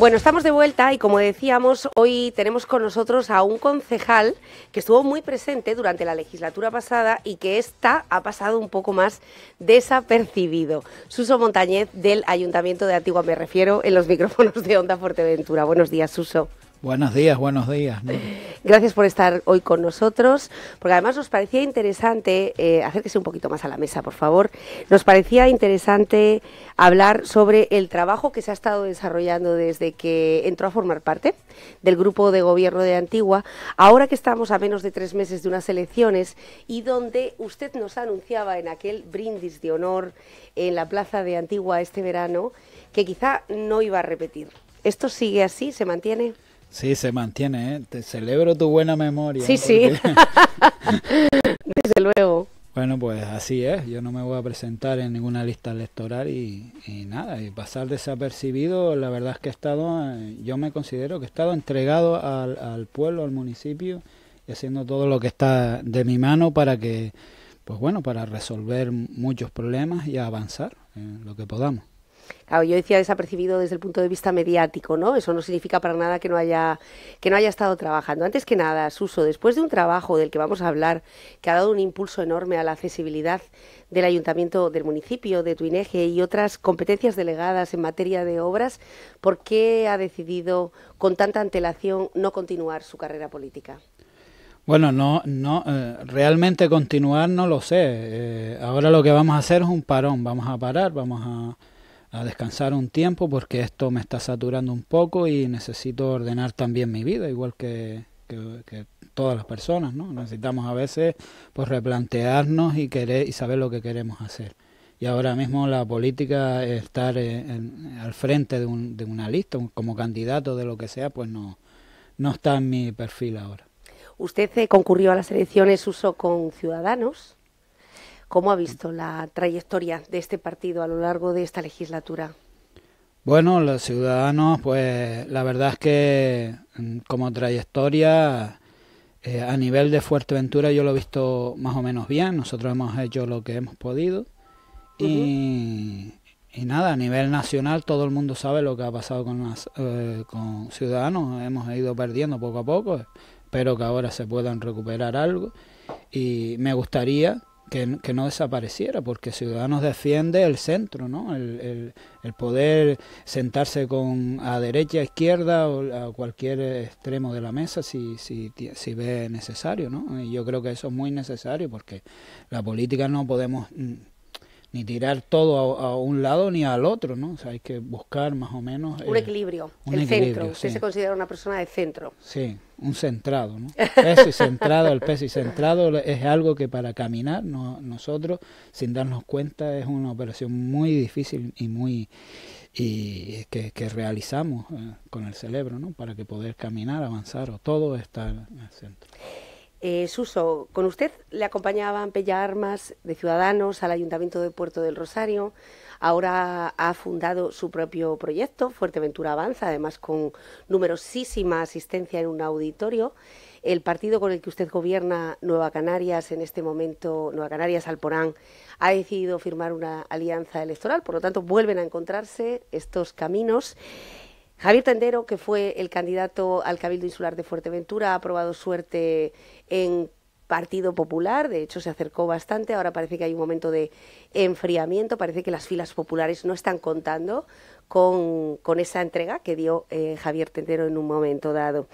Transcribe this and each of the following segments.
Bueno, estamos de vuelta y como decíamos, hoy tenemos con nosotros a un concejal que estuvo muy presente durante la legislatura pasada y que esta ha pasado un poco más desapercibido. Suso Montañez del Ayuntamiento de Antigua, me refiero, en los micrófonos de Onda Fuerteventura. Buenos días, Suso. Buenos días, buenos días. Gracias por estar hoy con nosotros, porque además nos parecía interesante, eh, acérquese un poquito más a la mesa, por favor, nos parecía interesante hablar sobre el trabajo que se ha estado desarrollando desde que entró a formar parte del grupo de gobierno de Antigua, ahora que estamos a menos de tres meses de unas elecciones y donde usted nos anunciaba en aquel brindis de honor en la plaza de Antigua este verano que quizá no iba a repetir. ¿Esto sigue así? ¿Se mantiene? Sí, se mantiene, ¿eh? Te celebro tu buena memoria. Sí, sí. Desde luego. Bueno, pues así es. Yo no me voy a presentar en ninguna lista electoral y, y, nada, y pasar desapercibido, la verdad es que he estado, eh, yo me considero que he estado entregado al, pueblo, al municipio y haciendo todo lo que está de mi mano para que, pues bueno, para resolver muchos problemas y avanzar en lo que podamos yo decía desapercibido desde el punto de vista mediático, ¿no? Eso no significa para nada que no haya que no haya estado trabajando. Antes que nada, Suso, después de un trabajo del que vamos a hablar, que ha dado un impulso enorme a la accesibilidad del ayuntamiento, del municipio, de Tuineje y otras competencias delegadas en materia de obras, ¿por qué ha decidido con tanta antelación no continuar su carrera política? Bueno, no, no, eh, realmente continuar no lo sé. Eh, ahora lo que vamos a hacer es un parón, vamos a parar, vamos a a descansar un tiempo porque esto me está saturando un poco y necesito ordenar también mi vida, igual que, todas las personas, ¿no? Necesitamos a veces pues replantearnos y querer y saber lo que queremos hacer. Y ahora mismo la política, estar al frente de, un, de una lista, como candidato de lo que sea, pues no, no está en mi perfil ahora. Usted eh, concurrió a las elecciones uso con Ciudadanos ¿Cómo ha visto la trayectoria de este partido a lo largo de esta legislatura? Bueno, los ciudadanos, pues la verdad es que mm, como trayectoria eh, a nivel de Fuerteventura yo lo he visto más o menos bien, nosotros hemos hecho lo que hemos podido y, nada, a nivel nacional todo el mundo sabe lo que ha pasado con, las, eh, con Ciudadanos, hemos ido perdiendo poco a poco, espero que ahora se puedan recuperar algo y me gustaría que, no desapareciera, porque Ciudadanos defiende el centro, ¿no? El, poder sentarse con a derecha, a izquierda o a cualquier extremo de la mesa si, si, si ve necesario, ¿no? Y yo creo que eso es muy necesario porque la política no podemos mm, ni tirar todo a, un lado ni al otro, ¿no? O sea, hay que buscar más o menos... Un eh, equilibrio, el centro. Usted se considera una persona de centro. Sí, un centrado, ¿no? peso centrado, el y centrado es algo que para caminar nosotros, sin darnos cuenta, es una operación muy difícil y muy y que, realizamos eh, con el cerebro, ¿no? Para que poder caminar, avanzar, o todo está en el centro. Eh, Suso, con usted le acompañaban Pella Armas de Ciudadanos al Ayuntamiento de Puerto del Rosario. Ahora ha fundado su propio proyecto, Fuerteventura Avanza, además con numerosísima asistencia en un auditorio. El partido con el que usted gobierna, Nueva Canarias, en este momento, Nueva Canarias Alporán, ha decidido firmar una alianza electoral. Por lo tanto, vuelven a encontrarse estos caminos. Javier Tendero, que fue el candidato al Cabildo Insular de Fuerteventura, ha probado suerte en Partido Popular, de hecho se acercó bastante, ahora parece que hay un momento de enfriamiento, parece que las filas populares no están contando con, esa entrega que dio eh, Javier Tendero en un momento dado.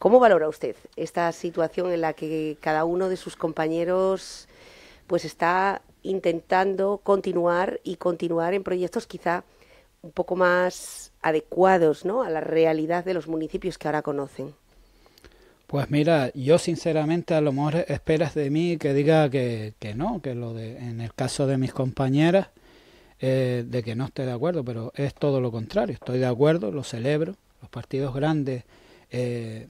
¿Cómo valora usted esta situación en la que cada uno de sus compañeros pues está intentando continuar y continuar en proyectos quizá un poco más adecuados ¿no? a la realidad de los municipios que ahora conocen. Pues mira, yo sinceramente a lo mejor esperas de mí que diga que, no, que lo de, en el caso de mis compañeras, eh, de que no esté de acuerdo, pero es todo lo contrario, estoy de acuerdo, lo celebro, los partidos grandes eh,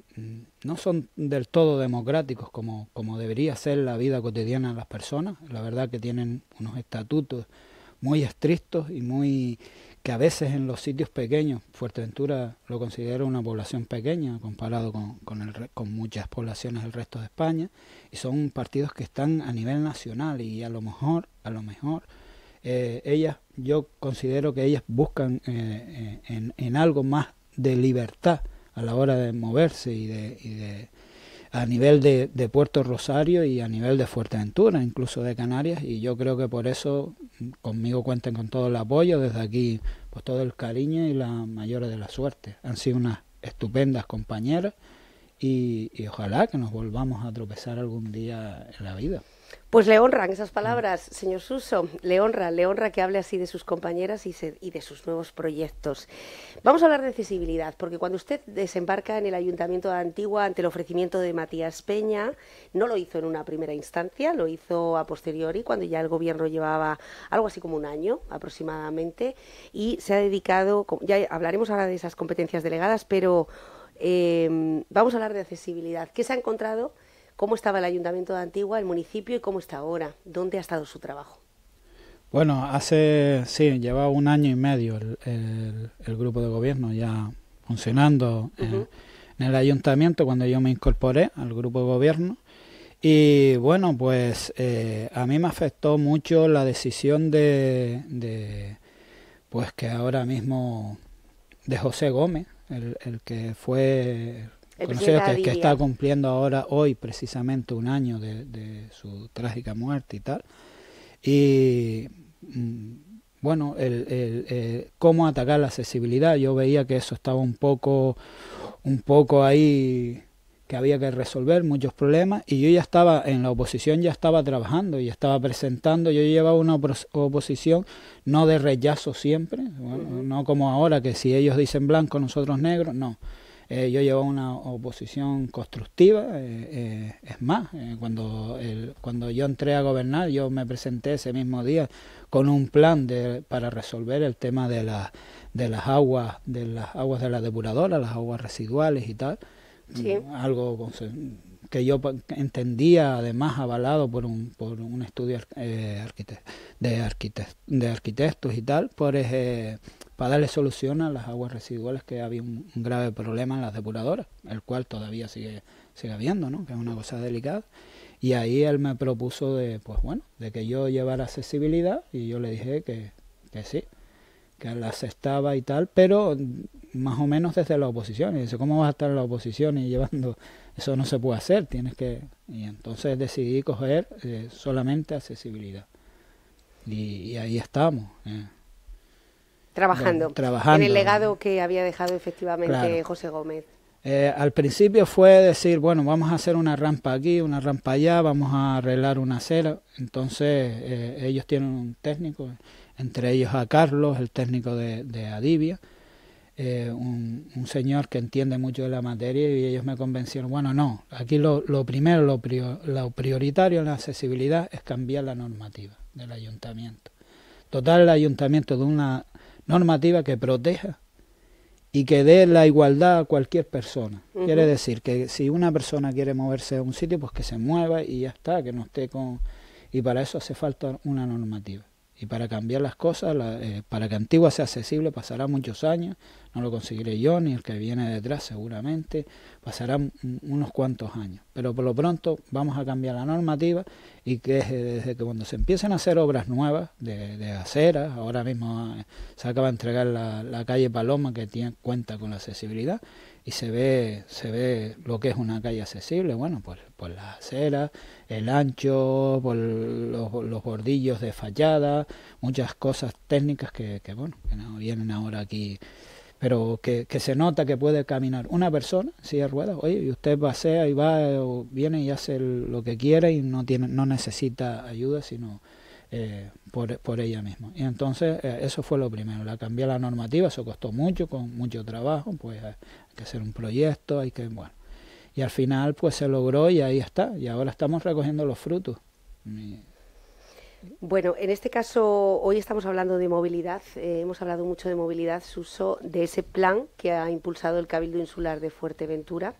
no son del todo democráticos como, como debería ser la vida cotidiana de las personas, la verdad que tienen unos estatutos muy estrictos y muy que a veces en los sitios pequeños, Fuerteventura lo considero una población pequeña comparado con, con, el, con muchas poblaciones del resto de España, y son partidos que están a nivel nacional y a lo mejor, a lo mejor, eh, ellas, yo considero que ellas buscan eh, eh, en, algo más de libertad a la hora de moverse y de a nivel de, Puerto Rosario y a nivel de Fuerteventura, incluso de Canarias, y yo creo que por eso conmigo cuenten con todo el apoyo, desde aquí pues todo el cariño y la mayor de la suerte. Han sido unas estupendas compañeras y ojalá que nos volvamos a tropezar algún día en la vida. Pues le honran esas palabras, señor Suso, le honra, le honra que hable así de sus compañeras y, de sus nuevos proyectos. Vamos a hablar de accesibilidad, porque cuando usted desembarca en el Ayuntamiento de Antigua ante el ofrecimiento de Matías Peña, no lo hizo en una primera instancia, lo hizo a posteriori, cuando ya el gobierno llevaba algo así como un año aproximadamente, y se ha dedicado, ya hablaremos ahora de esas competencias delegadas, pero eh, vamos a hablar de accesibilidad. ¿Qué se ha encontrado? cómo estaba el ayuntamiento de Antigua, el municipio y cómo está ahora, dónde ha estado su trabajo. Bueno, hace, sí, lleva un año y medio el, grupo de gobierno ya funcionando eh, en el ayuntamiento cuando yo me incorporé al grupo de gobierno. Y bueno, pues eh, a mí me afectó mucho la decisión de, pues que ahora mismo de José Gómez, el que fue que, está cumpliendo ahora, hoy precisamente, un año de, su trágica muerte y tal. Y mm, bueno, el, cómo atacar la accesibilidad. Yo veía que eso estaba un poco, un poco ahí que había que resolver muchos problemas y yo ya estaba en la oposición, ya estaba trabajando, y estaba presentando, yo llevaba una oposición no de rechazo siempre, no como ahora que si ellos dicen blanco, nosotros negros, no, eh, yo llevo una oposición constructiva, eh, eh, es más, eh, cuando, el, cuando yo entré a gobernar, yo me presenté ese mismo día con un plan de, para resolver el tema de, la, de las aguas, de las aguas de la depuradora, las aguas residuales y tal, algo que yo entendía además avalado por un, por un estudio eh, de, de arquitectos y tal, por, pues, eh, para darle solución a las aguas residuales que había un, grave problema en las depuradoras, el cual todavía sigue, sigue habiendo, ¿no? que es una cosa delicada. Y ahí él me propuso de, pues bueno, de que yo llevara accesibilidad y yo le dije que, que sí, que las estaba y tal, pero mm, más o menos desde la oposición. Y dice, ¿cómo vas a estar en la oposición y llevando eso no se puede hacer, tienes que... Y entonces decidí coger eh, solamente accesibilidad. Y, ahí estamos. Eh. Trabajando, En el legado que había dejado efectivamente José Gómez. Eh, al principio fue decir, bueno, vamos a hacer una rampa aquí, una rampa allá, vamos a arreglar una acera. Entonces ellos tienen un técnico, entre ellos a Carlos, el técnico de, de Adivia eh, un, señor que entiende mucho de la materia y ellos me convencieron, bueno, no, aquí lo, primero, lo, prioritario en la accesibilidad es cambiar la normativa del ayuntamiento. Total, el ayuntamiento de una normativa que proteja y que dé la igualdad a cualquier persona. Quiere decir que si una persona quiere moverse a un sitio, pues que se mueva y ya está, que no esté con... Y para eso hace falta una normativa y para cambiar las cosas, eh, para que Antigua sea accesible pasará muchos años, no lo conseguiré yo ni el que viene detrás seguramente, pasarán unos cuantos años. Pero por lo pronto vamos a cambiar la normativa y que desde, que cuando se empiecen a hacer obras nuevas de, de aceras, ahora mismo eh, se acaba de entregar la, la calle Paloma que tiene, cuenta con la accesibilidad, y se ve, se ve lo que es una calle accesible, bueno, pues por las aceras, el ancho, por los, bordillos de fallada, muchas cosas técnicas que, que bueno, que no vienen ahora aquí, pero que, se nota que puede caminar una persona si de ruedas, oye, y usted pasea y va, o viene y hace lo que quiere y no tiene, no necesita ayuda, sino eh, por, ella misma. Y entonces eh, eso fue lo primero, la cambiar la normativa, eso costó mucho, con mucho trabajo, pues eh, hay que hacer un proyecto, hay que, bueno. Y al final pues se logró y ahí está, y ahora estamos recogiendo los frutos. bueno, en este caso hoy estamos hablando de movilidad, eh, hemos hablado mucho de movilidad, uso de ese plan que ha impulsado el Cabildo Insular de Fuerteventura.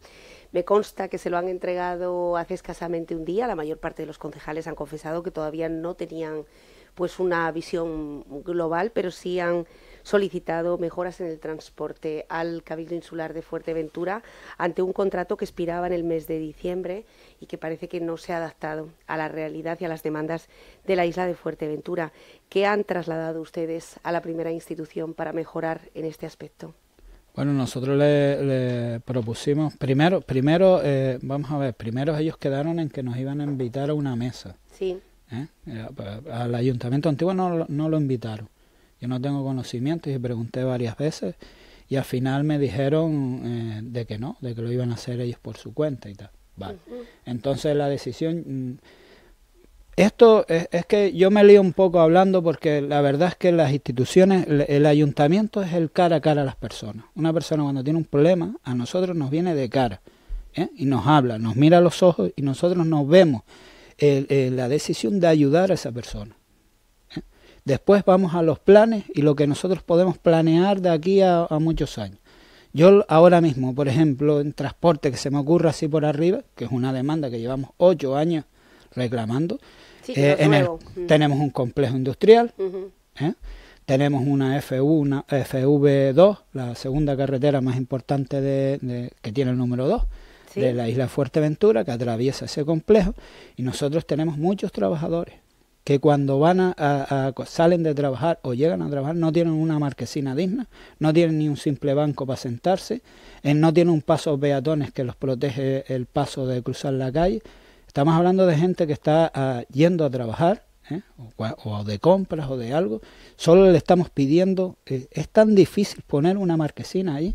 Me consta que se lo han entregado hace escasamente un día, la mayor parte de los concejales han confesado que todavía no tenían pues una visión global, pero sí han solicitado mejoras en el transporte al Cabildo Insular de Fuerteventura ante un contrato que expiraba en el mes de diciembre y que parece que no se ha adaptado a la realidad y a las demandas de la isla de Fuerteventura. ¿Qué han trasladado ustedes a la primera institución para mejorar en este aspecto? Bueno, nosotros le, propusimos, primero, primero eh, vamos a ver, primero ellos quedaron en que nos iban a invitar a una mesa. Sí. ¿Eh? Eh, al ayuntamiento antiguo no, no lo invitaron. Yo no tengo conocimiento y pregunté varias veces y al final me dijeron eh, de que no, de que lo iban a hacer ellos por su cuenta y tal. Vale. Entonces la decisión... Mm, esto es, que yo me lío un poco hablando porque la verdad es que las instituciones, el, ayuntamiento es el cara a cara a las personas. Una persona cuando tiene un problema, a nosotros nos viene de cara y nos habla, nos mira a los ojos y nosotros nos vemos la decisión de ayudar a esa persona. Después vamos a los planes y lo que nosotros podemos planear de aquí a, muchos años. Yo ahora mismo, por ejemplo, en transporte que se me ocurra así por arriba, que es una demanda que llevamos ocho años reclamando, eh, mm. tenemos un complejo industrial, ¿eh? tenemos una, FV2, la segunda carretera más importante de, que tiene el número 2, de la isla Fuerteventura que atraviesa ese complejo y nosotros tenemos muchos trabajadores que cuando van a, salen de trabajar o llegan a trabajar no tienen una marquesina digna, no tienen ni un simple banco para sentarse, eh, no tienen un paso peatones que los protege el paso de cruzar la calle. Estamos hablando de gente que está ah, yendo a trabajar eh, o, de compras o de algo. Solo le estamos pidiendo, eh, es tan difícil poner una marquesina ahí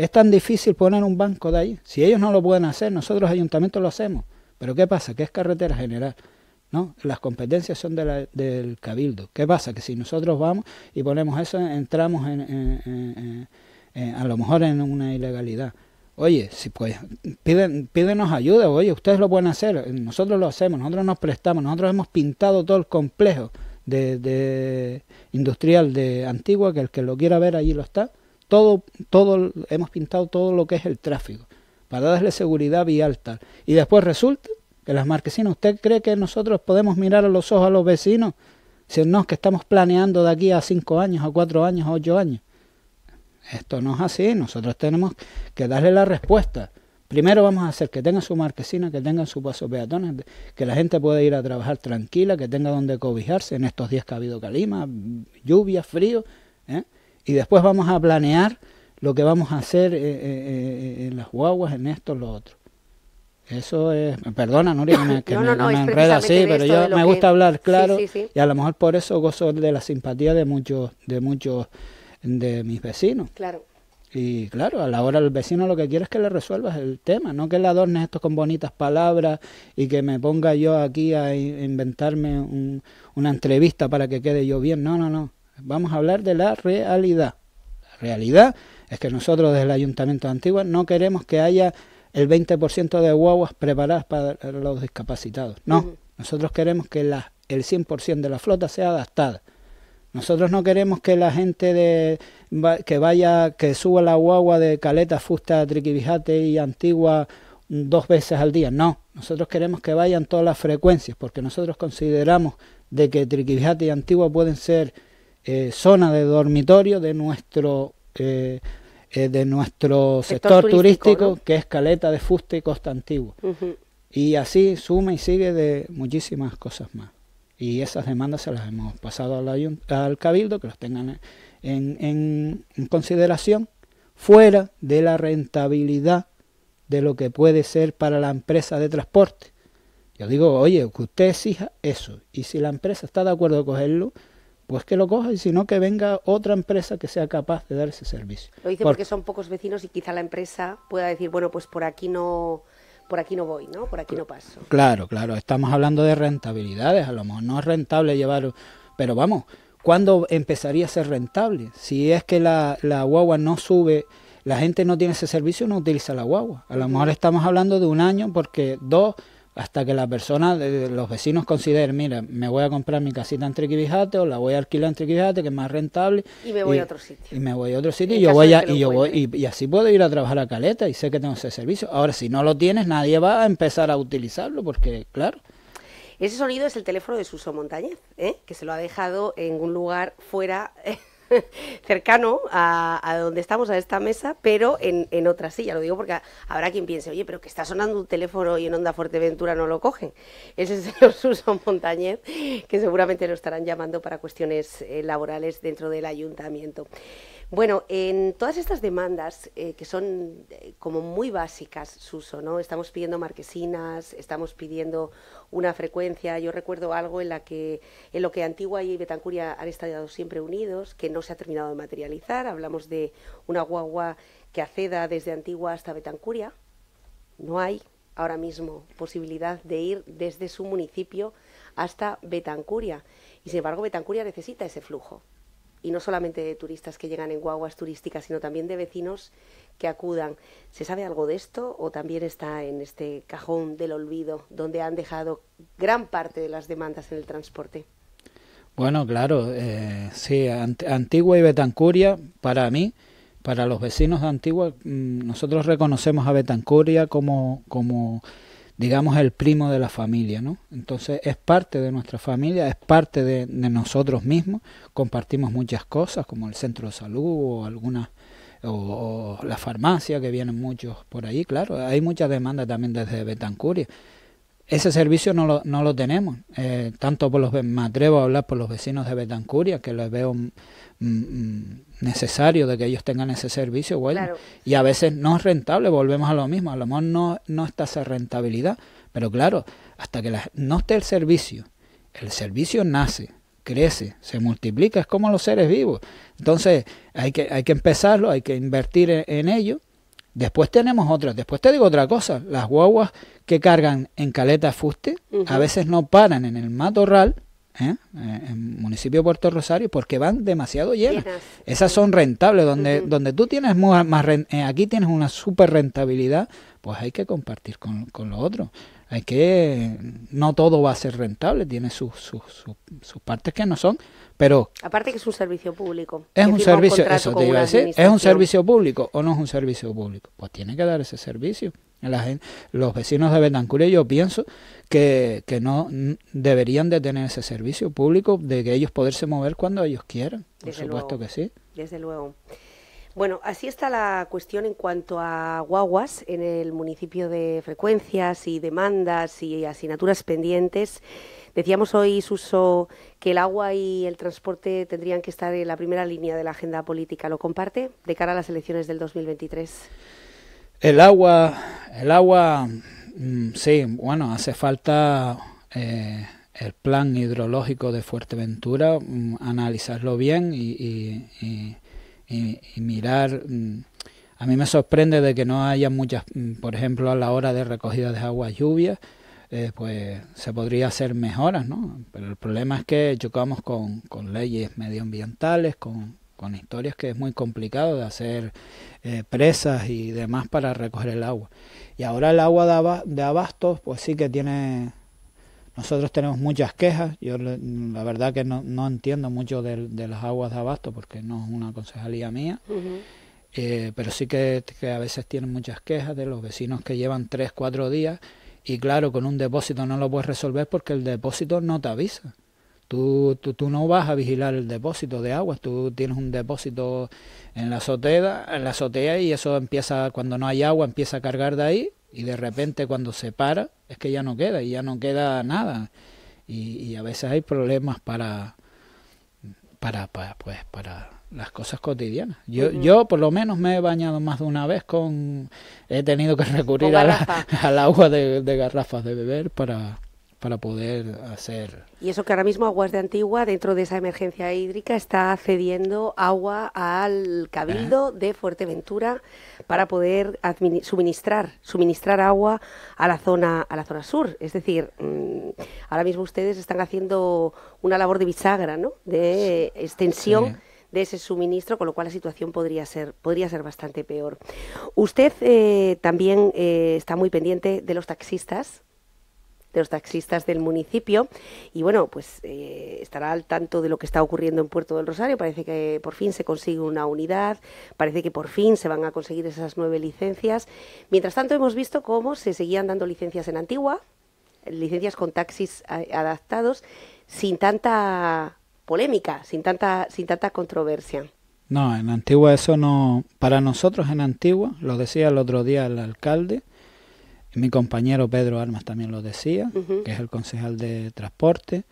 es tan difícil poner un banco de ahí. Si ellos no lo pueden hacer, nosotros ayuntamientos lo hacemos. Pero ¿qué pasa? Que es carretera general. ¿no? Las competencias son de del cabildo. ¿Qué pasa? Que si nosotros vamos y ponemos eso, entramos en, a lo mejor en una ilegalidad. Oye, si pues piden, pídenos ayuda, oye, ustedes lo pueden hacer, nosotros lo hacemos, nosotros nos prestamos, nosotros hemos pintado todo el complejo de industrial de Antigua, que el que lo quiera ver allí lo está, todo, todo, hemos pintado todo lo que es el tráfico, para darle seguridad vial tal. Y después resulta que las marquesinas, ¿usted cree que nosotros podemos mirar a los ojos a los vecinos? Si no, es que estamos planeando de aquí a cinco años, a cuatro años, a ocho años. Esto no es así, nosotros tenemos que darle la respuesta. Primero vamos a hacer que tengan su marquesina, que tengan su paso peatón, que la gente pueda ir a trabajar tranquila, que tenga donde cobijarse en estos días que ha habido calima, lluvia, frío. ¿eh? y después vamos a planear lo que vamos a hacer eh, eh, eh, en las guaguas, en esto, en lo otro. Eso es, perdona Nuria que me, no, me, enreda así, pero yo me gusta hablar claro y a lo mejor por eso gozo de la simpatía de muchos de muchos de mis vecinos. Claro. Y claro, a la hora del vecino lo que quiere es que le resuelvas el tema, no que le adornes esto con bonitas palabras y que me ponga yo aquí a inventarme una entrevista para que quede yo bien. No, no, no. Vamos a hablar de la realidad. La realidad es que nosotros desde el Ayuntamiento de Antigua no queremos que haya el 20% de guaguas preparadas para los discapacitados. No, nosotros queremos que la, el 100% de la flota sea adaptada. Nosotros no queremos que la gente de, que vaya, que suba la guagua de Caleta, Fusta, Triquivijate y Antigua dos veces al día. No, nosotros queremos que vayan todas las frecuencias, porque nosotros consideramos de que Triquivijate y Antigua pueden ser eh, zona de dormitorio de nuestro eh, eh, de nuestro sector, turístico, que es Caleta de Fuste y Costa Antigua. Y así suma y sigue de muchísimas cosas más. Y esas demandas se las hemos pasado al, al Cabildo, que las tengan en, en, consideración, fuera de la rentabilidad de lo que puede ser para la empresa de transporte. Yo digo, oye, que usted exija eso. Y si la empresa está de acuerdo a cogerlo, pues que lo coja sino que venga otra empresa que sea capaz de dar ese servicio. Lo dice porque, son pocos vecinos y quizá la empresa pueda decir, bueno, pues por aquí no por aquí no voy, ¿no? Por aquí no paso. Claro, claro, estamos hablando de rentabilidades, a lo mejor no es rentable llevar, pero vamos, ¿cuándo empezaría a ser rentable? Si es que la, la guagua no sube la gente no tiene ese servicio, no utiliza la guagua. A lo mejor estamos hablando de un año porque dos hasta que la persona, los vecinos consideren, mira, me voy a comprar mi casita en Triquibijate o la voy a alquilar en Triquibijate, que es más rentable. Y me voy a otro sitio. Y me voy a otro sitio y yo voy, y, yo voy y, así puedo ir a trabajar a Caleta y sé que tengo ese servicio. Ahora, si no lo tienes, nadie va a empezar a utilizarlo porque, claro. Ese sonido es el teléfono de Suso Montañez, ¿eh? que se lo ha dejado en un lugar fuera eh, cercano a, donde estamos, a esta mesa, pero en, otra silla. Lo digo porque habrá quien piense, oye, pero que está sonando un teléfono y en Onda Fuerteventura no lo cogen. Es el señor Suso Montañez, que seguramente lo estarán llamando para cuestiones eh, laborales dentro del ayuntamiento. Bueno, en todas estas demandas, eh, que son eh, como muy básicas, Suso, ¿no? Estamos pidiendo marquesinas, estamos pidiendo una frecuencia. Yo recuerdo algo en, la que, en lo que Antigua y Betancuria han estado siempre unidos, que no se ha terminado de materializar. Hablamos de una guagua que acceda desde Antigua hasta Betancuria. No hay ahora mismo posibilidad de ir desde su municipio hasta Betancuria. Y sin embargo, Betancuria necesita ese flujo y no solamente de turistas que llegan en guaguas turísticas, sino también de vecinos que acudan. ¿Se sabe algo de esto o también está en este cajón del olvido donde han dejado gran parte de las demandas en el transporte? Bueno, claro, eh, sí, Antigua y Betancuria, para mí, para los vecinos de Antigua, mm, nosotros reconocemos a Betancuria como, como digamos, el primo de la familia, ¿no? Entonces es parte de nuestra familia, es parte de, nosotros mismos, compartimos muchas cosas como el centro de salud o algunas o, la farmacia que vienen muchos por ahí, claro, hay mucha demanda también desde Betancuria. Ese servicio no lo, tenemos, eh, tanto por los, me atrevo a hablar por los vecinos de Betancuria, que les veo necesario de que ellos tengan ese servicio, bueno, y a veces no es rentable, volvemos a lo mismo, a lo mejor no, no está esa rentabilidad, pero claro, hasta que no esté el servicio, el servicio nace, crece, se multiplica, es como los seres vivos. Entonces hay que, hay que empezarlo, hay que invertir e, en, ello. Después tenemos otras, después te digo otra cosa, las guaguas que cargan en caleta fuste a veces no paran en el matorral, ¿eh? ¿eh? en el municipio de Puerto Rosario porque van demasiado llenas. Esas son rentables, donde, donde tú tienes más, eh, aquí tienes una super rentabilidad, pues hay que compartir con, con los otros. Hay que, no todo va a ser rentable, tiene sus, sus, partes que no son, pero... Aparte que es un servicio público. Es un servicio, es un servicio público o no es un servicio público. Pues tiene que dar ese servicio. La gente, los vecinos de Betancourt yo pienso que, no deberían de tener ese servicio público, de que ellos poderse mover cuando ellos quieran. Por supuesto que sí. Desde luego. Bueno, así está la cuestión en cuanto a guaguas en el municipio de frecuencias y demandas y asignaturas pendientes. Decíamos hoy, Suso, que el agua y el transporte tendrían que estar en la primera línea de la agenda política. ¿Lo comparte de cara a las elecciones del 2023? El agua, el agua Mm, sí, bueno, hace falta eh, el plan hidrológico de Fuerteventura, mm, analizarlo bien y, y, mirar. Mm, a mí me sorprende de que no haya muchas, por ejemplo, a la hora de recogida de agua lluvia, eh, pues se podría hacer mejoras, ¿no? Pero el problema es que chocamos con, leyes medioambientales, con, historias que es muy complicado de hacer eh, presas y demás para recoger el agua. Y ahora el agua de abastos, pues sí que tiene... Nosotros tenemos muchas quejas, yo la verdad que no, no entiendo mucho de, las aguas de abasto porque no es una concejalía mía, eh, pero sí que, que a veces tienen muchas quejas de los vecinos que llevan tres, cuatro días y claro, con un depósito no lo puedes resolver porque el depósito no te avisa. Tú, tú, no vas a vigilar el depósito de agua, tú tienes un depósito en la azotea, en la azotea y eso empieza, cuando no hay agua, empieza a cargar de ahí y de repente cuando se para es que ya no queda y ya no queda nada. Y, a veces hay problemas para, para, pues, para las cosas cotidianas. Yo, yo por lo menos me he bañado más de una vez con... He tenido que recurrir al agua de garrafas de beber para para poder hacer. Y eso que ahora mismo Aguas de Antigua, dentro de esa emergencia hídrica, está cediendo agua al Cabildo de Fuerteventura para poder suministrar, suministrar agua a la zona, a la zona sur. Es decir, mm, ahora mismo ustedes están haciendo una labor de bisagra, ¿no? de extensión. de ese suministro, con lo cual la situación podría ser, podría ser bastante peor. Usted eh, también eh, está muy pendiente de los taxistas, de los taxistas del municipio. Y bueno, pues eh, estará al tanto de lo que está ocurriendo en Puerto del Rosario. Parece que por fin se consigue una unidad, parece que por fin se van a conseguir esas nueve licencias. Mientras tanto, hemos visto cómo se seguían dando licencias en Antigua, licencias con taxis adaptados, sin tanta polémica, sin tanta, sin tanta controversia. No, en Antigua eso no. Para nosotros en Antigua, lo decía el otro día el alcalde, mi compañero Pedro Armas también lo decía, que es el concejal de transporte.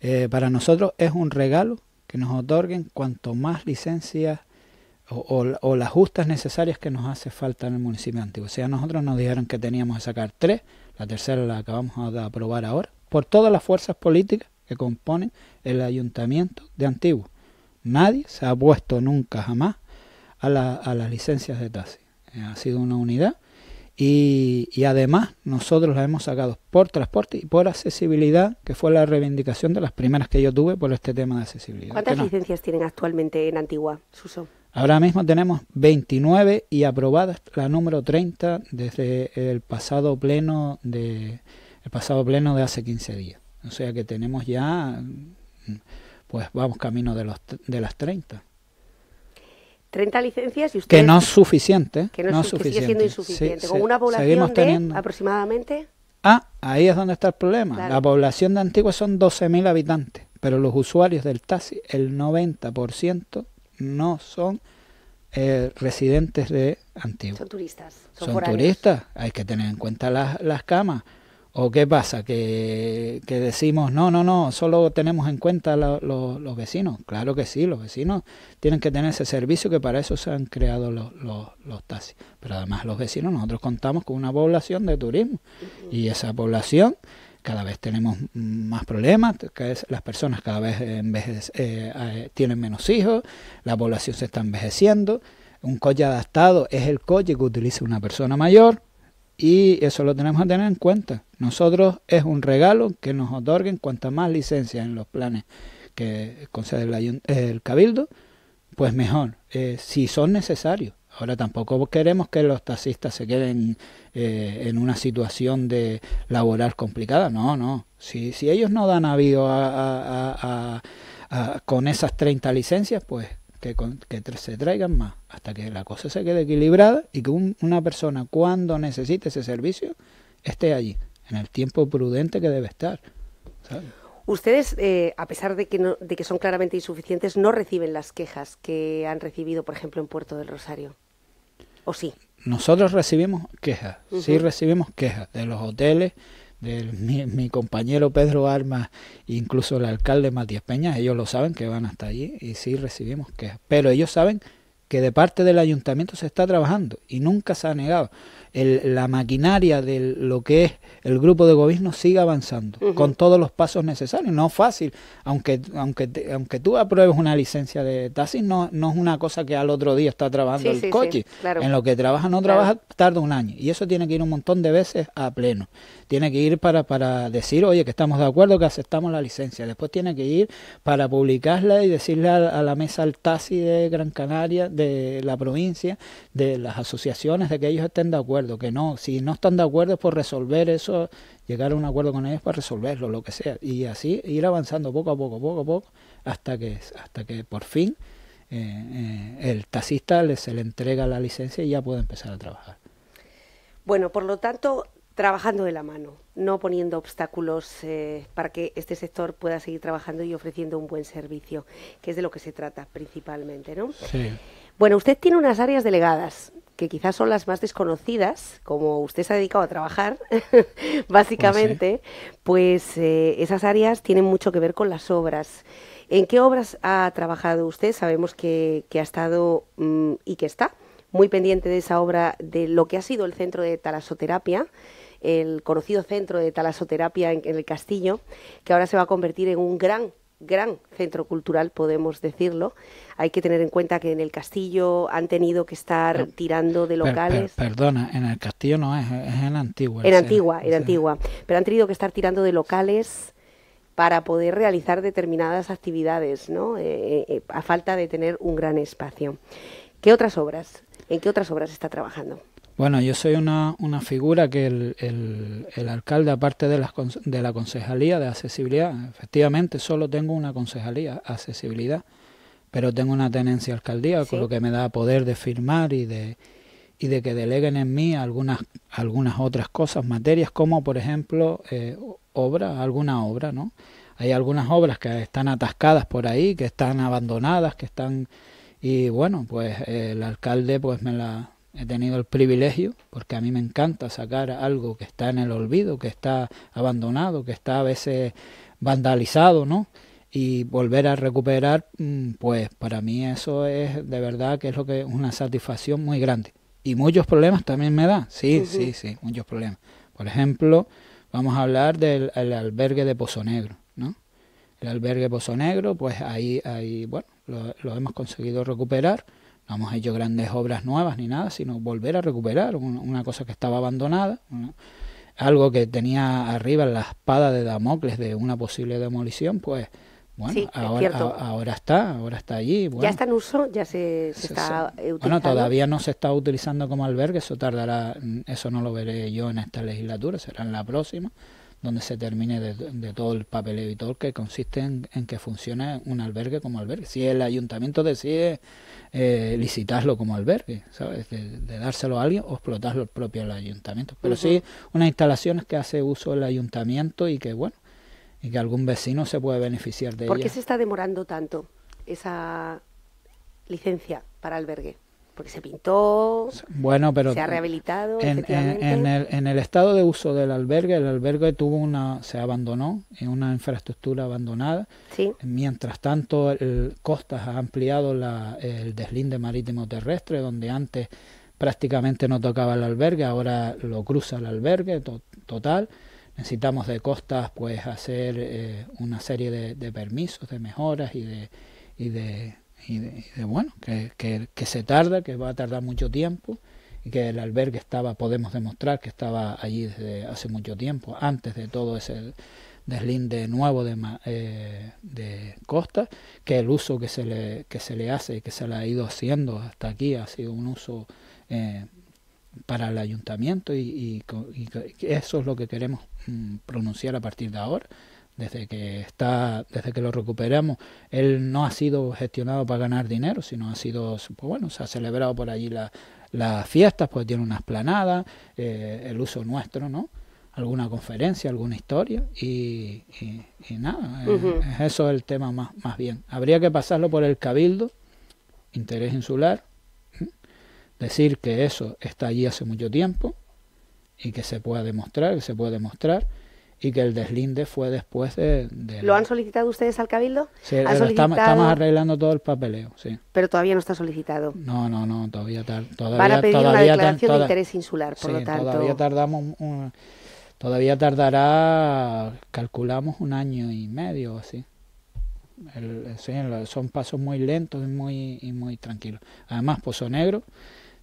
Eh, para nosotros es un regalo que nos otorguen cuanto más licencias o, las justas necesarias que nos hace falta en el municipio antiguo. O sea, nosotros nos dijeron que teníamos que sacar tres, la tercera la acabamos de aprobar ahora, por todas las fuerzas políticas que componen el ayuntamiento de Antiguo. Nadie se ha puesto nunca jamás a, a las licencias de taxi. Eh, ha sido una unidad y, además nosotros la hemos sacado por transporte y por accesibilidad, que fue la reivindicación de las primeras que yo tuve por este tema de accesibilidad. ¿Cuántas licencias tienen actualmente en Antigua, Suso? Ahora mismo tenemos 29 y aprobadas la número 30 desde el pasado pleno de el pasado pleno de hace 15 días. O sea que tenemos ya pues vamos camino de los de las 30. 30 licencias y usted Que no es suficiente. Que no, suficiente. Sigue siendo insuficiente. con una población de aproximadamente... Ah, ahí es donde está el problema. La población de Antigua son 12.000 habitantes, pero los usuarios del taxi, el 90% no son eh, residentes de Antigua. Son turistas. Son, son turistas. Hay que tener en cuenta las, las camas. ¿O qué pasa? Que, que, decimos, no, no, no, solo tenemos en cuenta los vecinos. Claro que sí, los vecinos tienen que tener ese servicio que para eso se han creado los, los, taxis. Pero además los vecinos, nosotros contamos con una población de turismo y esa población cada vez tenemos más problemas, las personas cada vez eh, eh, tienen menos hijos, la población se está envejeciendo, un coche adaptado es el coche que utiliza una persona mayor y eso lo tenemos que tener en cuenta. Nosotros es un regalo que nos otorguen cuantas más licencias en los planes que concede el, cabildo, pues mejor, eh, si son necesarios. Ahora tampoco queremos que los taxistas se queden eh, en una situación de laboral complicada. No, no. Si, si ellos no dan aviso a, con esas 30 licencias, pues que, se traigan más, hasta que la cosa se quede equilibrada y que una persona cuando necesite ese servicio esté allí, en el tiempo prudente que debe estar. Ustedes, eh, a pesar de que, de que son claramente insuficientes, no reciben las quejas que han recibido, por ejemplo, en Puerto del Rosario. ¿O sí? Nosotros recibimos quejas, sí recibimos quejas de los hoteles mi, mi, compañero Pedro Armas, incluso el alcalde Matías Peña, ellos lo saben que van hasta allí y sí recibimos que pero ellos saben que de parte del ayuntamiento se está trabajando y nunca se ha negado. la maquinaria de lo que es el grupo de gobierno sigue avanzando con todos los pasos necesarios. No es fácil, aunque, aunque, aunque tú apruebes una licencia de taxi, no, no es una cosa que al otro día está trabajando el coche. En lo que trabaja, no trabaja, tarda un año. Y eso tiene que ir un montón de veces a pleno. Tiene que ir para, decir, oye, que estamos de acuerdo, que aceptamos la licencia. Después tiene que ir para publicarla y decirle a, a la mesa al taxi de Gran Canaria de la provincia, de las asociaciones, de que ellos estén de acuerdo, que no, si no están de acuerdo es por resolver eso, llegar a un acuerdo con ellos para resolverlo, lo que sea, y así ir avanzando poco a poco, poco a poco, hasta que, hasta que por fin eh, eh, el taxista le, se le entrega la licencia y ya puede empezar a trabajar. Bueno, por lo tanto, trabajando de la mano, no poniendo obstáculos eh, para que este sector pueda seguir trabajando y ofreciendo un buen servicio, que es de lo que se trata principalmente, ¿no? Sí. Bueno, usted tiene unas áreas delegadas que quizás son las más desconocidas, como usted se ha dedicado a trabajar, básicamente, oh, pues, eh, esas áreas tienen mucho que ver con las obras. ¿En qué obras ha trabajado usted? Sabemos que, ha estado mm, y que está muy pendiente de esa obra, de lo que ha sido el centro de talasoterapia, el conocido centro de talasoterapia en el castillo, que ahora se va a convertir en un gran gran centro cultural, podemos decirlo. Hay que tener en cuenta que en el castillo han tenido que estar tirando de locales. perdona, en el castillo no es, es en Antigua. En Antigua, en Antigua. Pero han tenido que estar tirando de locales para poder realizar determinadas actividades, ¿no? Eh, eh, eh, a falta de tener un gran espacio. ¿Qué otras obras? ¿En qué otras obras está trabajando? Bueno, yo soy una, una figura que el, alcalde, aparte de la, de la concejalía de accesibilidad, efectivamente solo tengo una concejalía, accesibilidad, pero tengo una tenencia alcaldía, con lo que me da poder de firmar y de, y de que deleguen en mí algunas, algunas otras cosas, materias, como por ejemplo eh, obra, alguna obra, ¿no? Hay algunas obras que están atascadas por ahí, que están abandonadas, que están... Y bueno, pues eh, el alcalde pues me la he tenido el privilegio, porque a mí me encanta sacar algo que está en el olvido, que está abandonado, que está a veces vandalizado, ¿no? Y volver a recuperar, mm, pues para mí eso es de verdad que es lo que es una satisfacción muy grande. Y muchos problemas también me da, sí, sí, sí, muchos problemas. Por ejemplo, vamos a hablar del albergue de Pozo Negro, ¿no? El albergue Pozo Negro, pues ahí, ahí bueno, lo hemos conseguido recuperar no hemos hecho grandes obras nuevas ni nada, sino volver a recuperar una cosa que estaba abandonada, algo que tenía arriba la espada de Damocles de una posible demolición, pues bueno, ahora, está, ahora está allí. Ya está en uso, ya se, está utilizando. Bueno, todavía no se está utilizando como albergue, eso tardará, eso no lo veré yo en esta legislatura, será en la próxima donde se termine de, todo el papeleo y todo, que consiste en, que funcione un albergue como albergue. Si el ayuntamiento decide eh, licitarlo como albergue, ¿sabes? De, dárselo a alguien o explotarlo el propio ayuntamiento. Pero sí, unas instalaciones que hace uso el ayuntamiento y que, bueno, y que algún vecino se puede beneficiar de ellas. ¿Por qué se está demorando tanto esa licencia para albergue? porque se pintó, bueno, pero se ha rehabilitado. En, el, estado de uso del albergue, el albergue tuvo una, se abandonó, en una infraestructura abandonada. Sí. Mientras tanto, el, Costas ha ampliado la, el deslinde marítimo terrestre, donde antes prácticamente no tocaba el albergue, ahora lo cruza el albergue total. Necesitamos de Costas pues hacer eh, una serie de, permisos, de mejoras y de, y de y de, bueno, que, se tarda, que va a tardar mucho tiempo y que el albergue estaba, podemos demostrar que estaba allí desde hace mucho tiempo, antes de todo ese deslinde nuevo de, eh, de Costa, que el uso que se, le, que se le hace y que se le ha ido haciendo hasta aquí ha sido un uso eh, para el ayuntamiento y, y, eso es lo que queremos mm, pronunciar a partir de ahora, desde que está, desde que lo recuperamos, él no ha sido gestionado para ganar dinero, sino ha sido, pues bueno, se ha celebrado por allí las fiestas, pues tiene una planadas, eh, el uso nuestro, ¿no? alguna conferencia, alguna historia y, nada, eh, eso es el tema más, más bien. Habría que pasarlo por el cabildo, interés insular, decir que eso está allí hace mucho tiempo y que se pueda demostrar, que se puede demostrar y que el deslinde fue después de... ¿Lo han solicitado ustedes al cabildo? Sí, estamos, arreglando todo el papeleo, sí. Pero todavía no está solicitado. No, no, no, todavía Todavía, Van a pedir una declaración de interés insular, por lo tanto. Todavía tardamos todavía tardará, calculamos un año y medio o así. son pasos muy lentos y muy, y muy tranquilos. Además, Pozo Negro,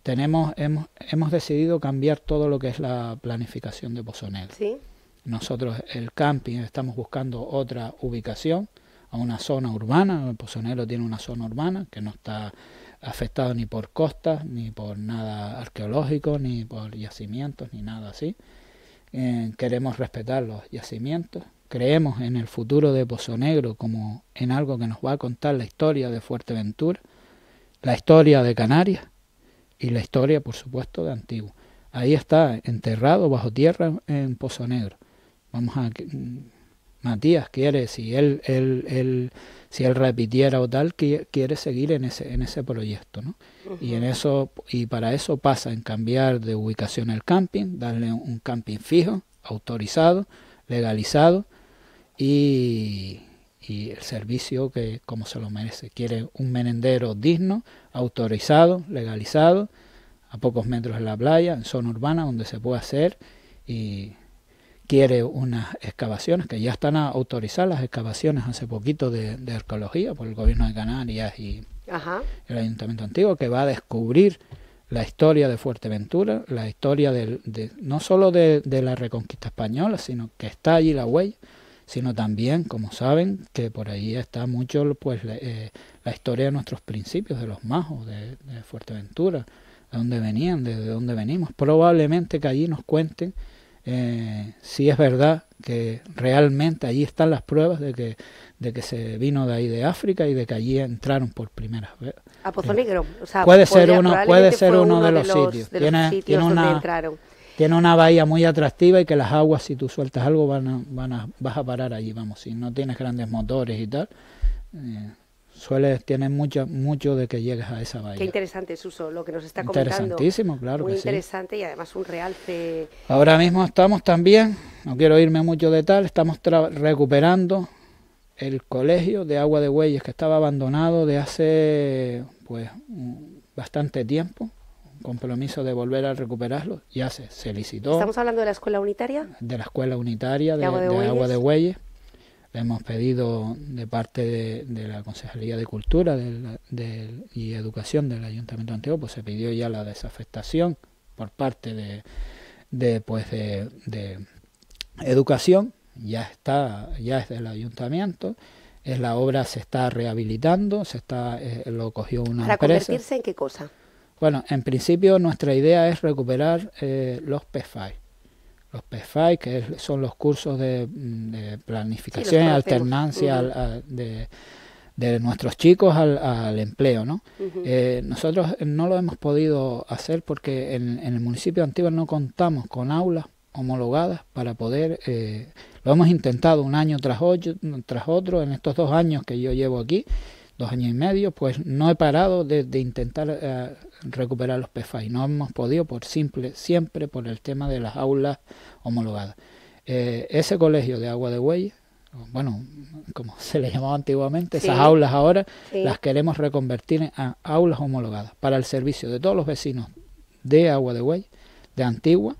tenemos, hemos, hemos decidido cambiar todo lo que es la planificación de Pozo Negro. Sí nosotros el camping estamos buscando otra ubicación a una zona urbana, el Negro tiene una zona urbana que no está afectado ni por costas, ni por nada arqueológico, ni por yacimientos, ni nada así. Eh, queremos respetar los yacimientos, creemos en el futuro de Pozo Negro como en algo que nos va a contar la historia de Fuerteventura, la historia de Canarias y la historia, por supuesto, de Antiguo. Ahí está, enterrado bajo tierra en Pozo Negro vamos a Matías quiere, si él, él, si él repitiera o tal, quiere seguir en ese, en ese proyecto, Y en eso, y para eso pasa en cambiar de ubicación el camping, darle un camping fijo, autorizado, legalizado, y, el servicio que como se lo merece. Quiere un menendero digno, autorizado, legalizado, a pocos metros de la playa, en zona urbana, donde se pueda hacer, y quiere unas excavaciones, que ya están autorizar las excavaciones hace poquito de, arqueología por el gobierno de Canarias y el Ayuntamiento Antiguo, que va a descubrir la historia de Fuerteventura, la historia del, de, no solo de, la reconquista española, sino que está allí la huella, sino también, como saben, que por ahí está mucho pues, eh, la historia de nuestros principios, de los majos, de, de Fuerteventura, de dónde venían, desde dónde venimos. Probablemente que allí nos cuenten eh, si es verdad que realmente ahí están las pruebas de que, de que se vino de ahí de África y de que allí entraron por primera vez. A eh, O sea, puede ser uno, puede ser uno, de, los sitios. tiene, una, Tiene una bahía muy atractiva y que las aguas, si tú sueltas algo, van van vas a parar allí, vamos, si no tienes grandes motores y tal. Eh, sueles, tienes mucho, mucho de que llegues a esa valla. Qué interesante, uso, lo que nos está comentando. Interesantísimo, claro. Muy interesante y además un realce. Ahora mismo estamos también, no quiero irme mucho de tal, estamos recuperando el colegio de Agua de Huelles que estaba abandonado de hace pues bastante tiempo compromiso de volver a recuperarlo. Ya se, se licitó. ¿Estamos hablando de la escuela unitaria? De la escuela unitaria de, Agua de, de hemos pedido de parte de, la Consejería de Cultura y Educación del Ayuntamiento Antiguo, pues se pidió ya la desafectación por parte de, de pues de, educación. Ya está, ya es del ayuntamiento. Es la obra se está rehabilitando, se está eh, lo cogió una ¿Para convertirse en qué cosa? Bueno, en principio nuestra idea es recuperar eh, los PFI los PFI, que son los cursos de, mm, planificación alternancia de, nuestros chicos al, empleo. ¿no? Eh, nosotros no lo hemos podido hacer porque en, el municipio de Antigua no contamos con aulas homologadas para poder... Eh, lo hemos intentado un año tras, otro, tras otro en estos dos años que yo llevo aquí dos años y medio, pues no he parado de, intentar eh, recuperar los PFAI. No hemos podido por simple, siempre por el tema de las aulas homologadas. Eh, ese colegio de Agua de Huella, bueno, como se le llamaba antiguamente, esas aulas ahora las queremos reconvertir en aulas homologadas para el servicio de todos los vecinos de Agua de Huella, de Antigua,